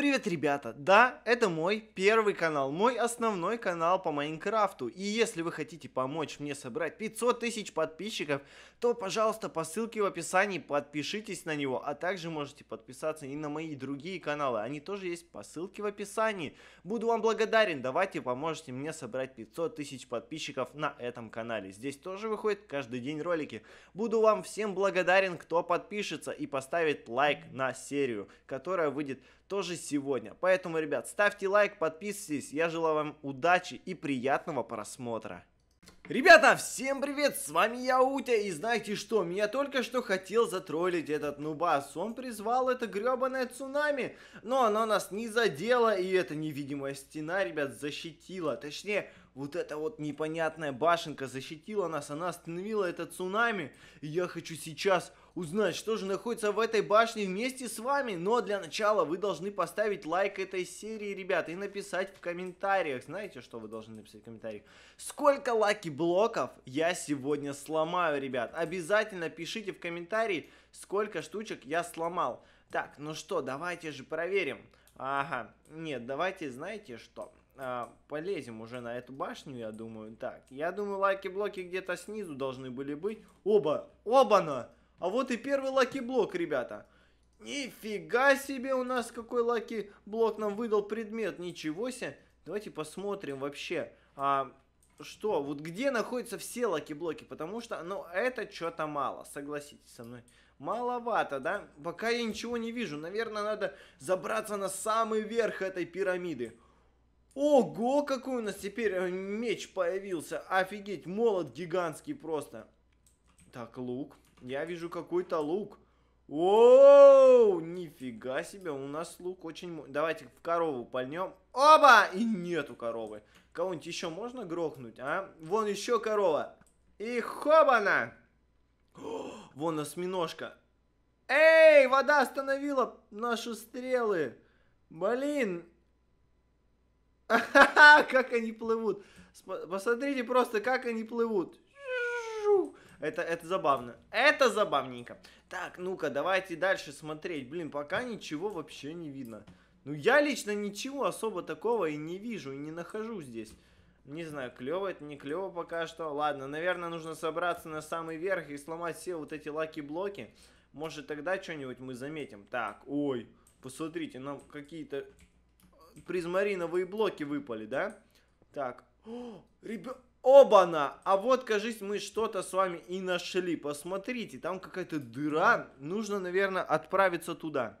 Привет, ребята! Да, это мой первый канал, мой основной канал по Майнкрафту. И если вы хотите помочь мне собрать 500 тысяч подписчиков, то, пожалуйста, по ссылке в описании подпишитесь на него. А также можете подписаться и на мои другие каналы, они тоже есть по ссылке в описании. Буду вам благодарен, давайте поможете мне собрать 500 тысяч подписчиков на этом канале. Здесь тоже выходят каждый день ролики. Буду вам всем благодарен, кто подпишется и поставит лайк на серию, которая выйдет тоже сегодня. Поэтому, ребят, ставьте лайк, подписывайтесь. Я желаю вам удачи и приятного просмотра. Ребята, всем привет, с вами я, Утя, и знаете что, меня только что хотел затроллить этот нубас, он призвал это гребаное цунами, но оно нас не задело, и эта невидимая стена, ребят, защитила, точнее, вот эта вот непонятная башенка защитила нас, она остановила это цунами, и я хочу сейчас узнать, что же находится в этой башне вместе с вами. Но для начала вы должны поставить лайк этой серии, ребята, и написать в комментариях. Знаете, что вы должны написать в комментариях? Сколько лаки-блоков я сегодня сломаю, ребят? Обязательно пишите в комментарии, сколько штучек я сломал. Так, ну что, давайте же проверим. Ага, нет, давайте, знаете что? а, полезем уже на эту башню, я думаю. Так, я думаю, лайки-блоки где-то снизу должны были быть. Оба, оба-на! А вот и первый лаки-блок, ребята. Нифига себе у нас какой лаки-блок нам выдал предмет. Ничего себе. Давайте посмотрим вообще, а, что, вот где находятся все лаки-блоки. Потому что, ну, это что-то мало, согласитесь со мной. Маловато, да? Пока я ничего не вижу. Наверное, надо забраться на самый верх этой пирамиды. Ого, какой у нас теперь э, меч появился. Офигеть, молот гигантский просто. Так, лук. Я вижу какой-то лук. Оу, нифига себе, у нас лук очень... Давайте в корову пальнем. Оба! И нету коровы. Кого-нибудь еще можно грохнуть, а? Вон еще корова. И хобана! вон осьминожка. Эй, вода остановила наши стрелы. Блин. как они плывут. Посмотрите просто, как они плывут. Это, это забавно. Это забавненько. Так, ну-ка, давайте дальше смотреть. Блин, пока ничего вообще не видно. Ну, я лично ничего особо такого и не вижу, и не нахожу здесь. Не знаю, клево это, не клево пока что. Ладно, наверное, нужно собраться на самый верх и сломать все вот эти лаки-блоки. Может, тогда что-нибудь мы заметим. Так, ой, посмотрите, нам какие-то призмариновые блоки выпали, да? Так, о, ребят, Оба-на! А вот, кажись, мы что-то с вами и нашли. Посмотрите, там какая-то дыра. Нужно, наверное, отправиться туда.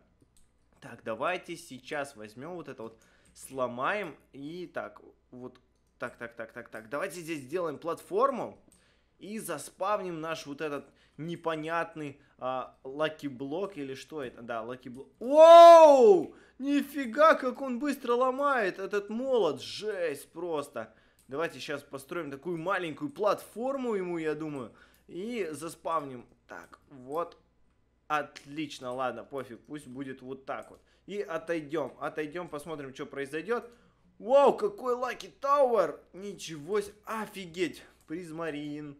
Так, давайте сейчас возьмем вот это вот, сломаем. И так, вот, так, так, так, так, так. Давайте здесь сделаем платформу. И заспавним наш вот этот непонятный лаки-блок или что это? Да, лаки-блок. Оу! Нифига, как он быстро ломает этот молот. Жесть просто. Давайте сейчас построим такую маленькую платформу ему, я думаю. И заспавним. Так, вот. Отлично, ладно, пофиг, пусть будет вот так вот. И отойдем, отойдем, посмотрим, что произойдет. Вау, какой лаки тауэр! Ничего себе, офигеть! Призмарин.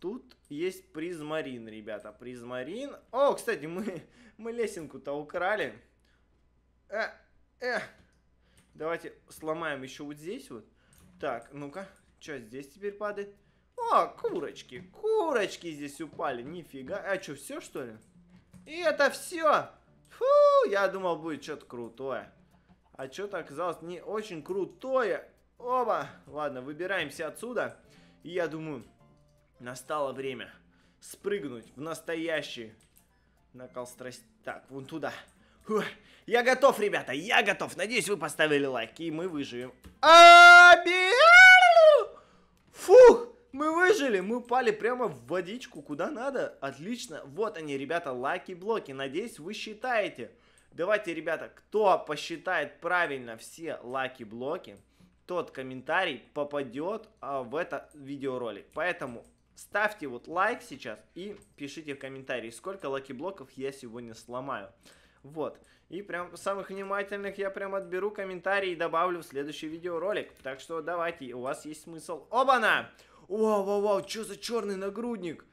Тут есть призмарин, ребята, призмарин. О, кстати, мы, мы лесенку-то украли. Э, э. Давайте сломаем еще вот здесь вот. Так, ну-ка, что здесь теперь падает? О, курочки, курочки здесь упали, нифига. А что, все что ли? И это все! Фу, я думал будет что-то крутое. А что-то оказалось не очень крутое. Оба! Ладно, выбираемся отсюда. И я думаю, настало время спрыгнуть в настоящий накал страсть. Так, вон туда. Я готов, ребята, я готов. Надеюсь, вы поставили лайки, и мы выживем. А, фух! Мы выжили, мы упали прямо в водичку, куда надо. Отлично. Вот они, ребята, лаки-блоки. Надеюсь, вы считаете. Давайте, ребята, кто посчитает правильно все лаки-блоки, тот комментарий попадет а, в этот видеоролик. Поэтому ставьте вот лайк сейчас и пишите в комментарии, сколько лаки-блоков я сегодня сломаю. Вот. И прям самых внимательных я прям отберу комментарии и добавлю в следующий видеоролик. Так что давайте, у вас есть смысл. Оба-на! Вау-вау-вау, что за черный нагрудник?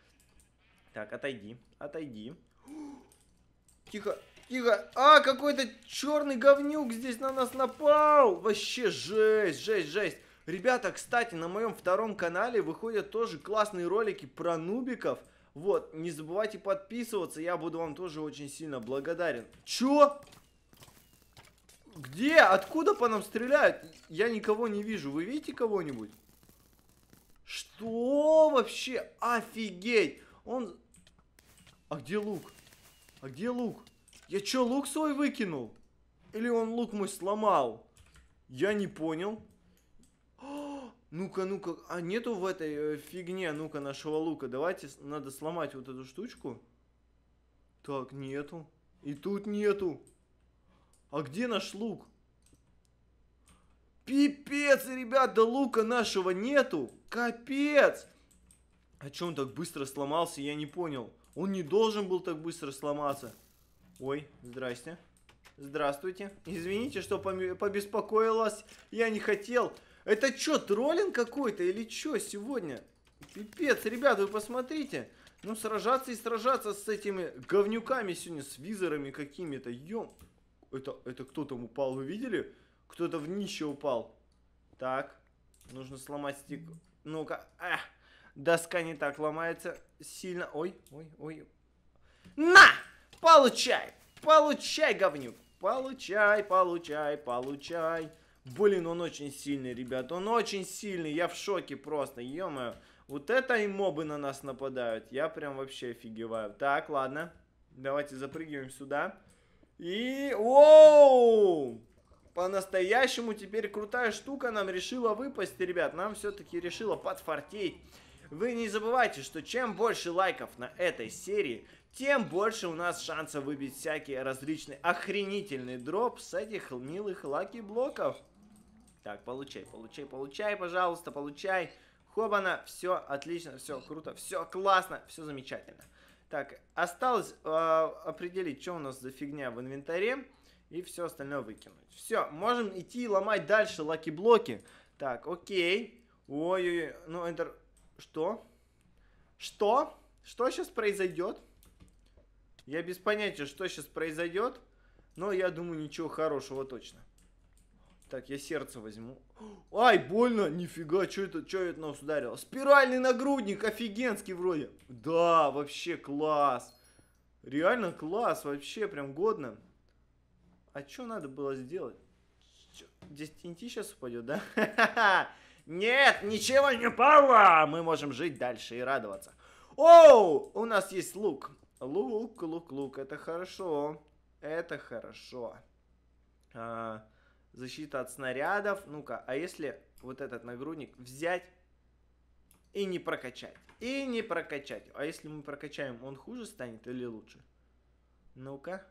Так, отойди, отойди. Тихо, тихо. А, какой-то черный говнюк здесь на нас напал. Вообще жесть, жесть, жесть. Ребята, кстати, на моем втором канале выходят тоже классные ролики про нубиков. Вот, не забывайте подписываться, я буду вам тоже очень сильно благодарен. Чё? Где? Откуда по нам стреляют? Я никого не вижу. Вы видите кого-нибудь? Что вообще? Офигеть! Он... А где лук? А где лук? Я чё, лук свой выкинул? Или он лук мой сломал? Я не понял ну-ка, ну-ка, а нету в этой э, фигне, ну-ка, нашего лука. Давайте, надо сломать вот эту штучку. Так, нету. И тут нету. А где наш лук? Пипец, ребята, лука нашего нету. Капец. А чем он так быстро сломался, я не понял. Он не должен был так быстро сломаться. Ой, здрасте. Здравствуйте. Извините, что побеспокоилась. Я не хотел. Это чё, троллинг какой-то или чё сегодня? Пипец, ребят, вы посмотрите. Ну, сражаться и сражаться с этими говнюками сегодня, с визорами какими-то. Ём. Это, это кто там упал, вы видели? Кто-то в нище упал. Так, нужно сломать стик. Ну-ка, а, доска не так ломается сильно. Ой, ой, ой. На! Получай! Получай, говнюк! Получай, получай, получай. Блин, он очень сильный, ребят. Он очень сильный. Я в шоке просто. Ё-моё. Вот это и мобы на нас нападают. Я прям вообще офигеваю. Так, ладно. Давайте запрыгиваем сюда. И... Оу! По-настоящему теперь крутая штука нам решила выпасть, ребят. Нам все-таки решила подфартить. Вы не забывайте, что чем больше лайков на этой серии, тем больше у нас шансов выбить всякие различные охренительные дроп с этих милых лаки-блоков. Так, получай, получай, получай, пожалуйста, получай. Хобана, все отлично, все круто, все классно, все замечательно. Так, осталось э, определить, что у нас за фигня в инвентаре, и все остальное выкинуть. Все, можем идти ломать дальше лаки-блоки. Так, окей. Ой-ой-ой, ну это... Что? Что? Что сейчас произойдет? Я без понятия, что сейчас произойдет, но я думаю, ничего хорошего точно. Так, я сердце возьму. Ай, больно! Нифига, что это, что это нас ударило? Спиральный нагрудник, офигенский вроде. Да, вообще класс. Реально класс, вообще прям годно. А что надо было сделать? Чё? Здесь TNT сейчас упадет, да? Нет, ничего не пало! Мы можем жить дальше и радоваться. Оу, у нас есть лук. Лук, лук, лук, это хорошо. Это хорошо. А, защита от снарядов. Ну-ка, а если вот этот нагрудник взять и не прокачать? И не прокачать. А если мы прокачаем, он хуже станет или лучше? Ну-ка.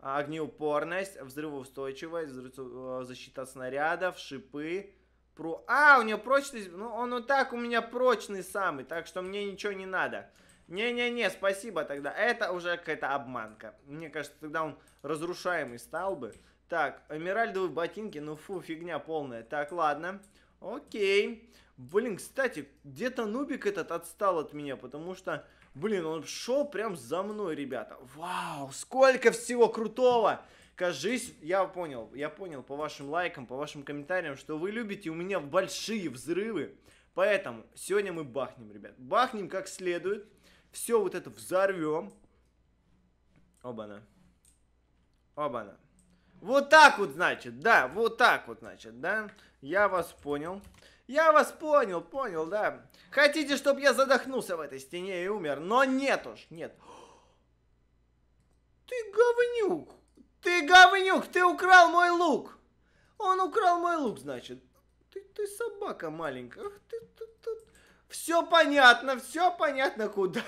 Огнеупорность, взрывоустойчивость, э, защита от снарядов, шипы. Про... А, у него прочность. Ну, он вот так у меня прочный самый, так что мне ничего не надо. Не-не-не, спасибо тогда. Это уже какая-то обманка. Мне кажется, тогда он разрушаемый стал бы. Так, эмеральдовые ботинки, ну фу, фигня полная. Так, ладно. Окей. Блин, кстати, где-то нубик этот отстал от меня, потому что, блин, он шел прям за мной, ребята. Вау, сколько всего крутого! Кажись, я понял, я понял по вашим лайкам, по вашим комментариям, что вы любите у меня большие взрывы. Поэтому сегодня мы бахнем, ребят. Бахнем как следует. Все вот это взорвем. Оба-на. Оба-на. Вот так вот, значит, да, вот так вот, значит, да. Я вас понял. Я вас понял, понял, да. Хотите, чтобы я задохнулся в этой стене и умер, но нет уж, нет. Ты говнюк, ты говнюк, ты украл мой лук. Он украл мой лук, значит. Ты, ты собака маленькая, ты, ты, ты. Все понятно, все понятно, куда...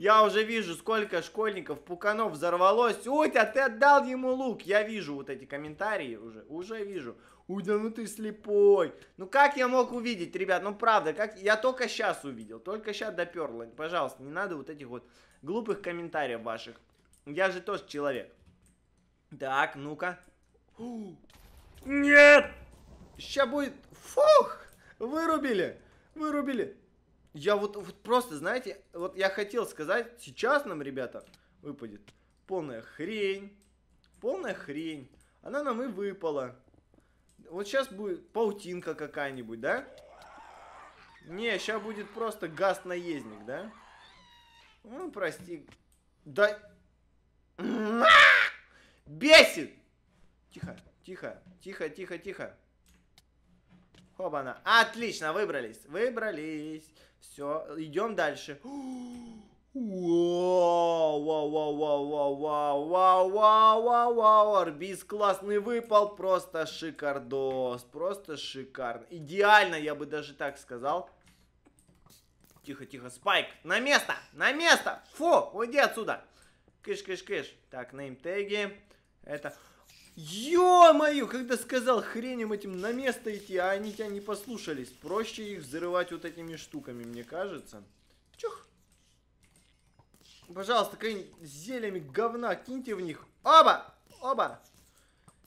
Я уже вижу, сколько школьников пуканов взорвалось. Утя, ты отдал ему лук. Я вижу вот эти комментарии уже. Уже вижу. Утя, ну ты слепой. Ну как я мог увидеть, ребят? Ну правда, как я только сейчас увидел. Только сейчас доперло. Пожалуйста, не надо вот этих вот глупых комментариев ваших. Я же тоже человек. Так, ну-ка. Нет! Сейчас будет... Фух! Вырубили! Вырубили! Я вот, вот просто, знаете, вот я хотел сказать, сейчас нам, ребята, выпадет полная хрень. Полная хрень. Она нам и выпала. Вот сейчас будет паутинка какая-нибудь, да? Не, сейчас будет просто газ-наездник, да? Ну, прости. Да... Бесит! Тихо, тихо, тихо, тихо, тихо. Хобана. Отлично, выбрались. Выбрались. Все, идем дальше. Вау, вау, вау, вау, вау, вау, вау, вау, вау, вау, Арбис классный выпал, просто шикардос, просто шикарно, идеально, я бы даже так сказал. Тихо, тихо, Спайк, на место, на место, фу, уйди отсюда. Кыш, кыш, кыш, так, неймтеги, это... Ё-моё, когда сказал хренем этим на место идти, а они тебя не послушались. Проще их взрывать вот этими штуками, мне кажется. Чух. Пожалуйста, какими зельями говна киньте в них. Оба! Оба!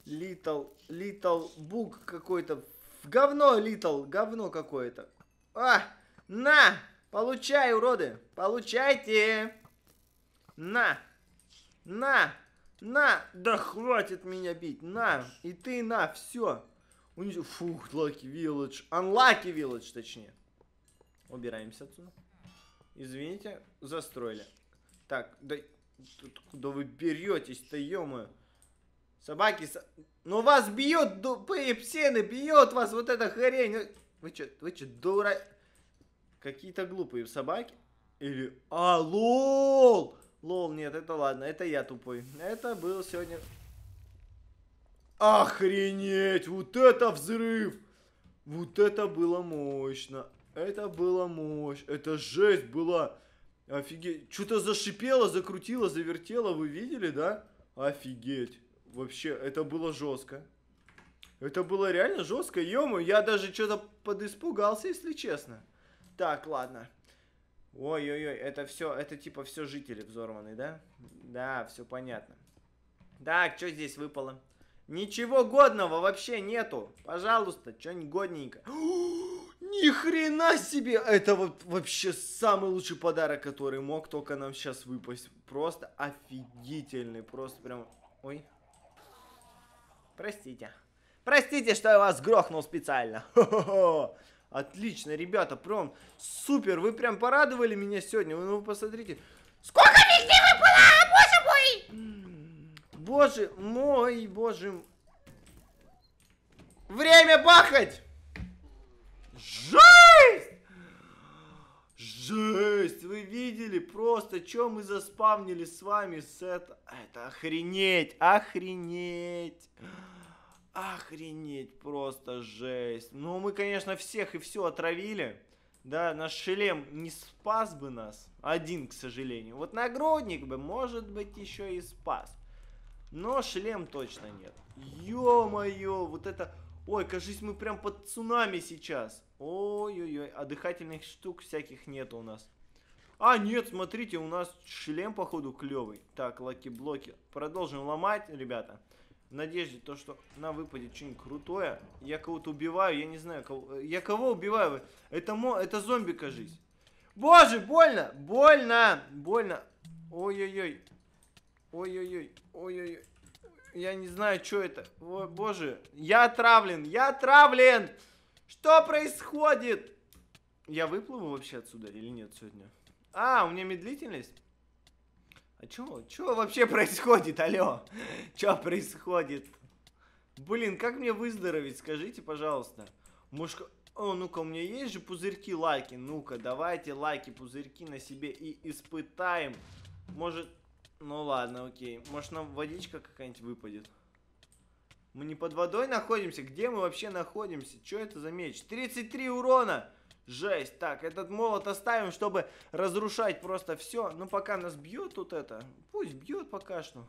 Литл, литл бук какой-то. Говно, литл, говно какое-то. А! На! Получай, уроды! Получайте! На! На! На, да хватит меня бить, на, и ты на, все. Фух, Lucky Village, Unlucky Village, точнее. Убираемся отсюда. Извините, застроили. Так, да тут, куда вы беретесь-то, ё Собаки, со... но ну вас бьют, тупые псины, бьет вас вот эта хрень. Вы чё, вы чё, дура... Какие-то глупые собаки? Или... А, лол! Лол, нет, это ладно, это я тупой. Это был сегодня... Охренеть, вот это взрыв! Вот это было мощно. Это было мощь. Это жесть была. Офигеть. Что-то зашипело, закрутило, завертело. Вы видели, да? Офигеть. Вообще, это было жестко. Это было реально жестко. ё я даже что-то подиспугался, если честно. Так, ладно. Ой-ой-ой, это все, это типа все жители взорваны, да? Да, все понятно. Так, что здесь выпало? Ничего годного вообще нету. Пожалуйста, что-нибудь годненько. Ни хрена себе! Это вот вообще самый лучший подарок, который мог только нам сейчас выпасть. Просто офигительный, просто прям... Ой. Простите. Простите, что я вас грохнул специально. Хо -хо -хо. Отлично, ребята, прям супер. Вы прям порадовали меня сегодня. Ну, вы посмотрите. Сколько везде выпало, а, боже мой! Боже мой, боже... мой, Время бахать! Жесть! Жесть! Вы видели просто, что мы заспавнили с вами с это... Это охренеть, охренеть! Охренеть, просто жесть. Ну, мы, конечно, всех и все отравили. Да, наш шлем не спас бы нас. Один, к сожалению. Вот нагрудник бы, может быть, еще и спас. Но шлем точно нет. Ё-моё, вот это... Ой, кажись, мы прям под цунами сейчас. Ой-ой-ой, а дыхательных штук всяких нет у нас. А, нет, смотрите, у нас шлем, походу, клевый. Так, лаки-блоки. Продолжим ломать, ребята надежде, то, что на выпадет что-нибудь крутое. Я кого-то убиваю, я не знаю, кого... Э, я кого убиваю? Это, мо... Это зомби, кажись. Боже, больно! Больно! Больно! Ой-ой-ой. Ой-ой-ой. Ой-ой-ой. Я не знаю, что это. О, боже. Я отравлен! Я отравлен! Что происходит? Я выплыву вообще отсюда или нет сегодня? А, у меня медлительность? А чё, чё вообще происходит, алё? Чё происходит? Блин, как мне выздороветь, скажите, пожалуйста. Мужко... О, ну-ка, у меня есть же пузырьки лайки. Ну-ка, давайте лайки, пузырьки на себе и испытаем. Может... Ну ладно, окей. Может нам водичка какая-нибудь выпадет? Мы не под водой находимся? Где мы вообще находимся? Чё это за меч? 33 урона! Жесть. Так, этот молот оставим, чтобы разрушать просто все. Ну, пока нас бьет тут это. Пусть бьет пока что.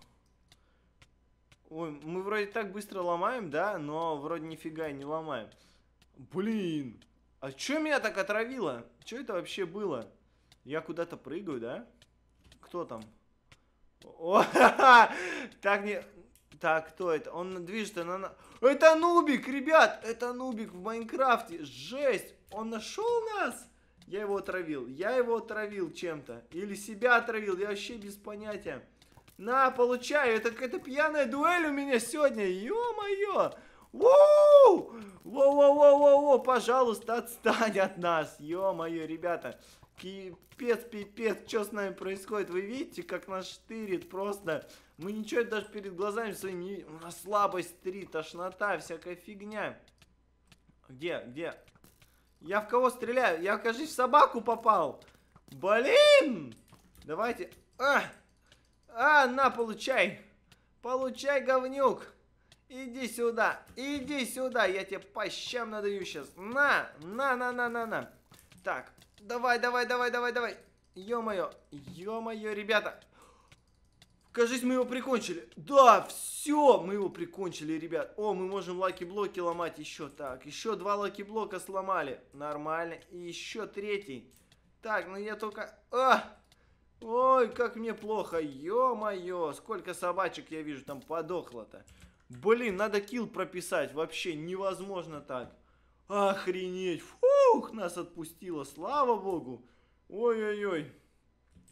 Ой, мы вроде так быстро ломаем, да? Но вроде нифига не ломаем. Блин. А что меня так отравило? Что это вообще было? Я куда-то прыгаю, да? Кто там? О, так не... Так, кто это? Он движется на... Это Нубик, ребят! Это Нубик в Майнкрафте! Жесть! Он нашел нас! Я его отравил. Я его отравил чем-то. Или себя отравил. Я вообще без понятия. На, получаю. Это какая-то пьяная дуэль у меня сегодня. Ё-моё! Воу! Воу-воу-воу-воу! Пожалуйста, отстань от нас. Ё-моё, ребята. Пипец, пипец, что с нами происходит? Вы видите, как нас штырит просто. Мы ничего даже перед глазами своими... У нас слабость три, тошнота, всякая фигня. Где, где? Я в кого стреляю? Я, кажись, в собаку попал. Блин! Давайте... А! а, на, получай. Получай, говнюк. Иди сюда, иди сюда. Я тебе по щам надаю сейчас. На, на, на, на, на, на. Так, давай, давай, давай, давай, давай. Ё-моё, ё-моё, ребята. Кажись, мы его прикончили. Да, все, мы его прикончили, ребят. О, мы можем лаки-блоки ломать еще. Так, еще два лаки-блока сломали. Нормально. И еще третий. Так, ну я только... А! Ой, как мне плохо. Ё-моё, сколько собачек я вижу там подохло-то. Блин, надо килл прописать. Вообще невозможно так. Охренеть. Фух, нас отпустило, слава богу. Ой-ой-ой.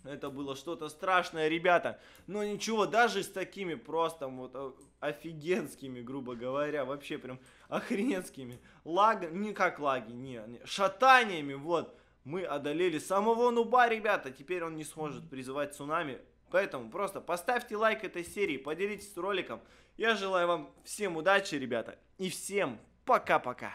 Это было что-то страшное, ребята. Но ничего, даже с такими просто вот а, офигенскими, грубо говоря, вообще прям охрененскими лагами, не как лаги, не, не, шатаниями, вот, мы одолели самого Нуба, ребята. Теперь он не сможет призывать цунами. Поэтому просто поставьте лайк этой серии, поделитесь роликом. Я желаю вам всем удачи, ребята, и всем пока-пока.